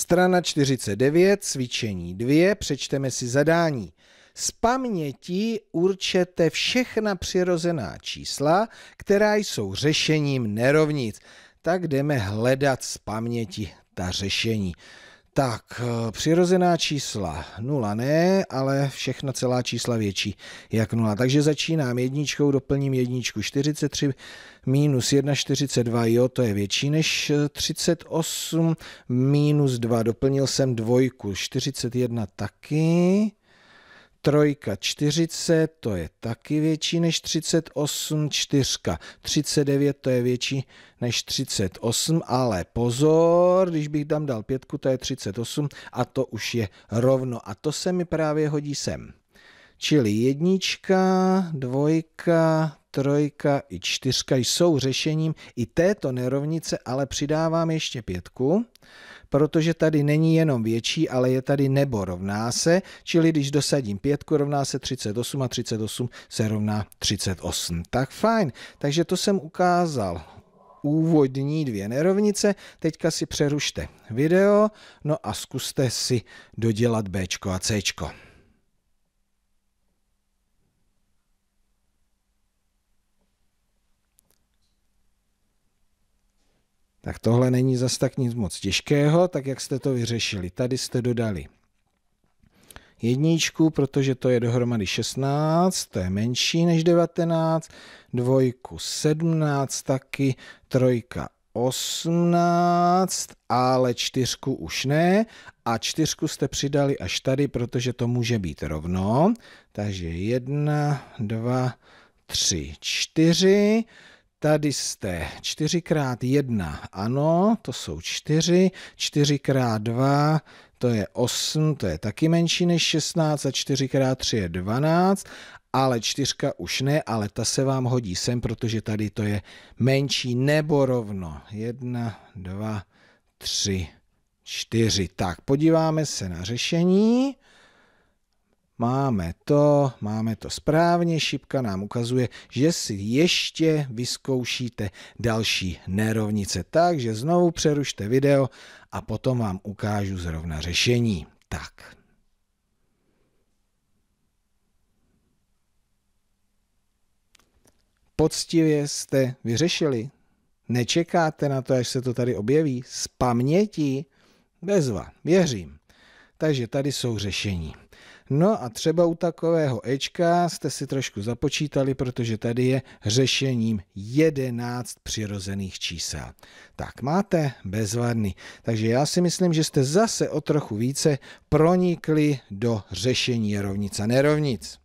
Strana 49, cvičení 2, přečteme si zadání. Z paměti určete všechna přirozená čísla, která jsou řešením nerovnic. Tak jdeme hledat z paměti ta řešení. Tak, eh, přirozená čísla 0 ne, ale všechna celá čísla větší jak 0. Takže začínám jedničkou, doplním jedničku 43 minus 1, 42, jo, to je větší než 38, eh, minus 2, doplnil jsem dvojku, 41 taky, Trojka 40, to je taky větší než 38, čtyřka 39, to je větší než 38, ale pozor, když bych tam dal pětku, to je 38 a to už je rovno a to se mi právě hodí sem. Čili jednička, dvojka, trojka i čtyřka jsou řešením i této nerovnice, ale přidávám ještě pětku, protože tady není jenom větší, ale je tady nebo rovná se, čili když dosadím pětku, rovná se 38 a 38 se rovná 38. Tak fajn, takže to jsem ukázal úvodní dvě nerovnice. Teďka si přerušte video, no a zkuste si dodělat B a C. Tak tohle není zas tak nic moc těžkého, tak jak jste to vyřešili. Tady jste dodali jedničku, protože to je dohromady 16, to je menší než 19, dvojku 17 taky, trojka 18, ale čtyřku už ne a čtyřku jste přidali až tady, protože to může být rovno, takže 1, 2, 3, 4, Tady jste 4 x 1, ano, to jsou 4, 4 x 2, to je 8, to je taky menší než 16 a 4 x 3 je 12, ale 4 už ne, ale ta se vám hodí sem, protože tady to je menší nebo rovno. 1, 2, 3, 4. Tak, podíváme se na řešení máme to, máme to správně, šipka nám ukazuje, že si ještě vyzkoušíte další nerovnice. Takže znovu přerušte video a potom vám ukážu zrovna řešení. Tak, poctivě jste vyřešili? Nečekáte na to, až se to tady objeví? Z paměti? Bezva, věřím. Takže tady jsou řešení. No a třeba u takového Ečka jste si trošku započítali, protože tady je řešením 11 přirozených čísel. Tak máte bezvadný. Takže já si myslím, že jste zase o trochu více pronikli do řešení rovnic a nerovnic.